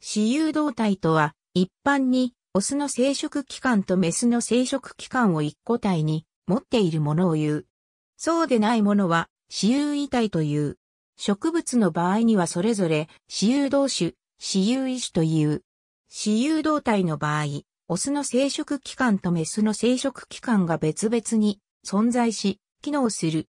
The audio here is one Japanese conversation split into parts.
私有動体とは、一般に、オスの生殖器官とメスの生殖器官を一個体に持っているものを言う。そうでないものは、私有遺体という。植物の場合にはそれぞれ、私有同種、私有遺種という。私有動体の場合、オスの生殖器官とメスの生殖器官が別々に存在し、機能する。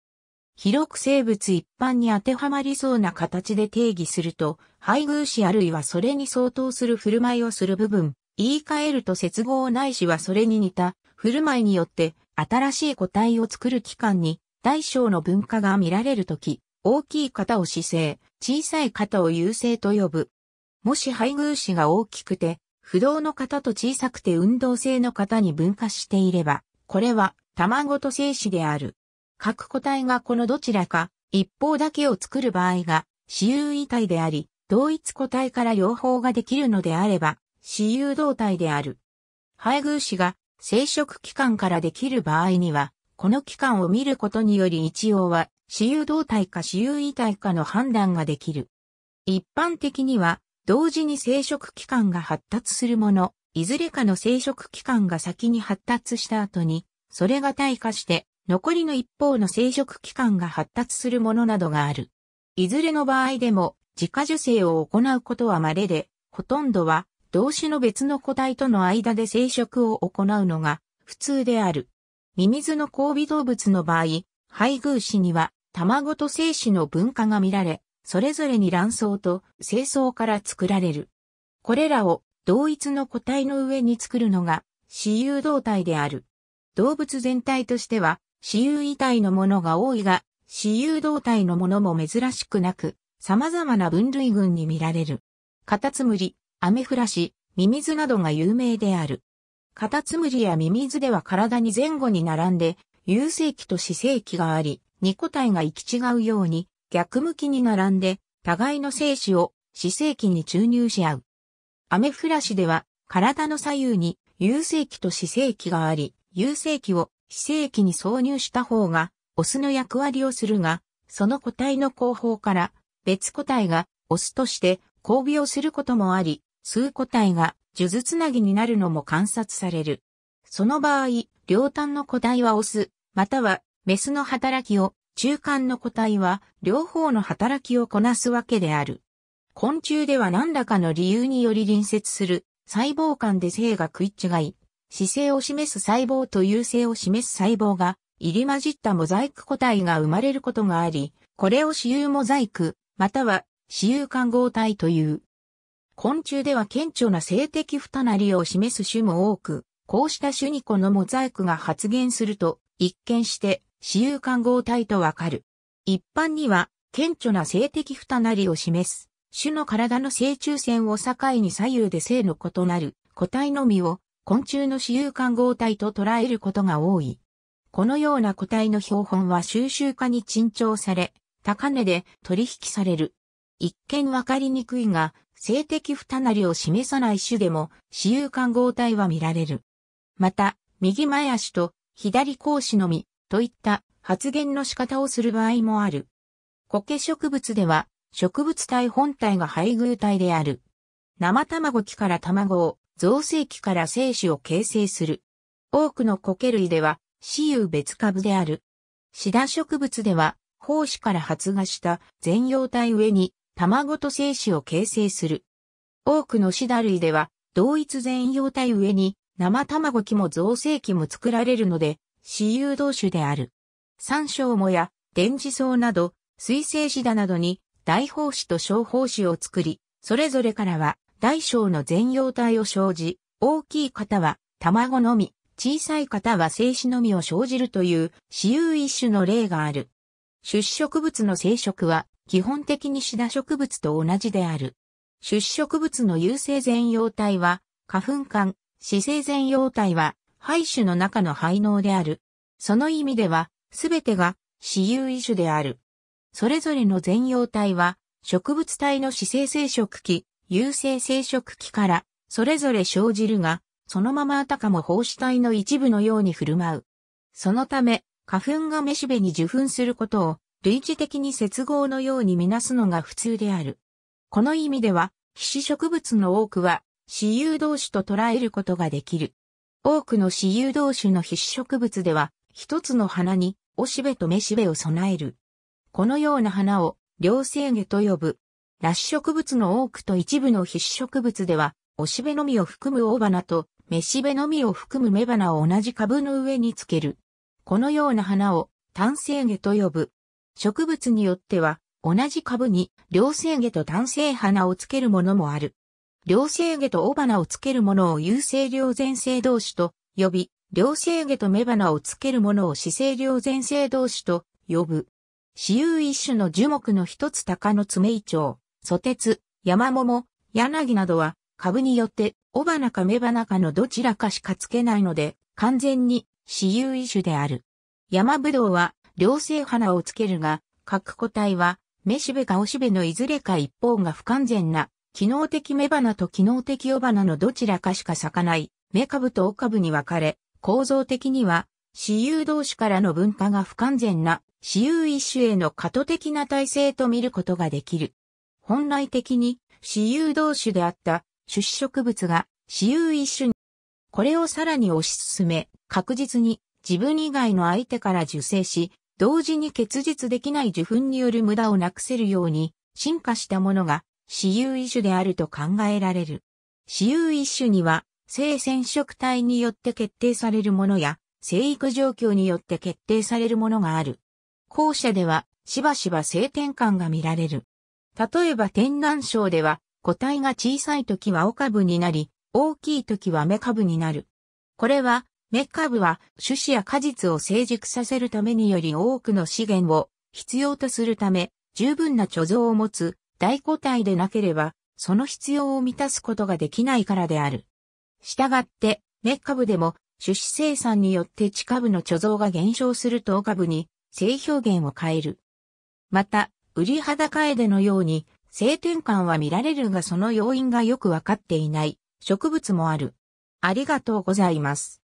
広く生物一般に当てはまりそうな形で定義すると、配偶詞あるいはそれに相当する振る舞いをする部分、言い換えると接合ないしはそれに似た振る舞いによって新しい個体を作る期間に大小の分化が見られるとき、大きい型を姿勢、小さい型を優勢と呼ぶ。もし配偶詞が大きくて、不動の型と小さくて運動性の型に分化していれば、これは卵と精子である。各個体がこのどちらか、一方だけを作る場合が、私有遺体であり、同一個体から両方ができるのであれば、私有動体である。配偶子が生殖期間からできる場合には、この期間を見ることにより一応は、私有動体か私有遺体かの判断ができる。一般的には、同時に生殖期間が発達するもの、いずれかの生殖期間が先に発達した後に、それが退化して残りの一方の生殖器官が発達するものなどがある。いずれの場合でも、自家受精を行うことは稀で、ほとんどは、同種の別の個体との間で生殖を行うのが、普通である。ミミズの交尾動物の場合、配偶子には、卵と精子の分化が見られ、それぞれに卵巣と精巣から作られる。これらを同一の個体の上に作るのが、雌雄同体である。動物全体としては、私有遺体のものが多いが、私有動体のものも珍しくなく、様々な分類群に見られる。カタツムリ、アメフラシ、ミミズなどが有名である。カタツムリやミミズでは体に前後に並んで、有性期と死性期があり、二個体が行き違うように、逆向きに並んで、互いの精子を死性期に注入し合う。アメフラシでは、体の左右に有性期と死性期があり、有性期を非正規に挿入した方が、オスの役割をするが、その個体の後方から別個体がオスとして交尾をすることもあり、数個体が数珠つなぎになるのも観察される。その場合、両端の個体はオス、またはメスの働きを、中間の個体は両方の働きをこなすわけである。昆虫では何らかの理由により隣接する細胞間で性が食い違い、姿勢を示す細胞と優勢を示す細胞が入り混じったモザイク個体が生まれることがあり、これを私有モザイク、または私有混合体という。昆虫では顕著な性的不たなりを示す種も多く、こうした種にこのモザイクが発現すると、一見して私有混合体とわかる。一般には、顕著な性的不たなりを示す、種の体の正中線を境に左右で性の異なる個体のみを昆虫の私有管合体と捉えることが多い。このような個体の標本は収集家に珍重され、高値で取引される。一見わかりにくいが、性的不たなりを示さない種でも、私有管合体は見られる。また、右前足と左格子のみ、といった発言の仕方をする場合もある。苔植物では、植物体本体が配偶体である。生卵器から卵を、造成期から精子を形成する。多くのコケ類では、雌雄別株である。シダ植物では、胞子から発芽した全葉体上に卵と精子を形成する。多くのシダ類では、同一全葉体上に生卵器も造成器も作られるので、雌雄同種である。三椒もや、電磁層など、水生シダなどに、大胞子と小胞子を作り、それぞれからは大小の全容体を生じ、大きい方は卵のみ、小さい方は精子のみを生じるという私有一種の例がある。出植物の生殖は基本的にシダ植物と同じである。出植物の有性全容体は花粉管、死生全容体は肺種の中の肺脳である。その意味では、すべてが私有異種である。それぞれの全容体は、植物体の死生生殖器、有性生殖器からそれぞれ生じるが、そのままあたかも胞子体の一部のように振る舞う。そのため、花粉がめしべに受粉することを類似的に接合のようにみなすのが普通である。この意味では、皮脂植物の多くは、私有同種と捉えることができる。多くの私有同種の皮脂植物では、一つの花に、おしべとめしべを備える。このような花を、両生毛と呼ぶ。ラッシュ植物の多くと一部の必植物では、おしべのみを含む大花と、めしべのみを含む雌花を同じ株の上につける。このような花を単生下と呼ぶ。植物によっては、同じ株に両生下と単生花をつけるものもある。両生下と大花をつけるものを有性両前生同士と呼び、両生下と雌花をつけるものを死生両前生同士と呼ぶ。私有一種の樹木の一つ高の爪胃チソテツ、山桃、柳などは株によってバ花かバ花かのどちらかしかつけないので完全に私有異種である。山ぶどうは両性花をつけるが、各個体は、メしべかオしべのいずれか一方が不完全な、機能的バ花と機能的バ花のどちらかしか咲かない、雌株と雄株に分かれ、構造的には、私有同士からの分化が不完全な、私有一種への過渡的な体制と見ることができる。本来的に、私有同種であった種子植物が私有一種に、これをさらに推し進め、確実に自分以外の相手から受精し、同時に結実できない受粉による無駄をなくせるように進化したものが私有一種であると考えられる。私有一種には性染色体によって決定されるものや生育状況によって決定されるものがある。後者ではしばしば性転換が見られる。例えば天南省では、個体が小さい時は尾株になり、大きい時は目株になる。これは、芽株は種子や果実を成熟させるためにより多くの資源を必要とするため、十分な貯蔵を持つ大個体でなければ、その必要を満たすことができないからである。したがって、芽株でも種子生産によって地株の貯蔵が減少すると株に性表現を変える。また、売り肌デのように、性転換は見られるがその要因がよくわかっていない植物もある。ありがとうございます。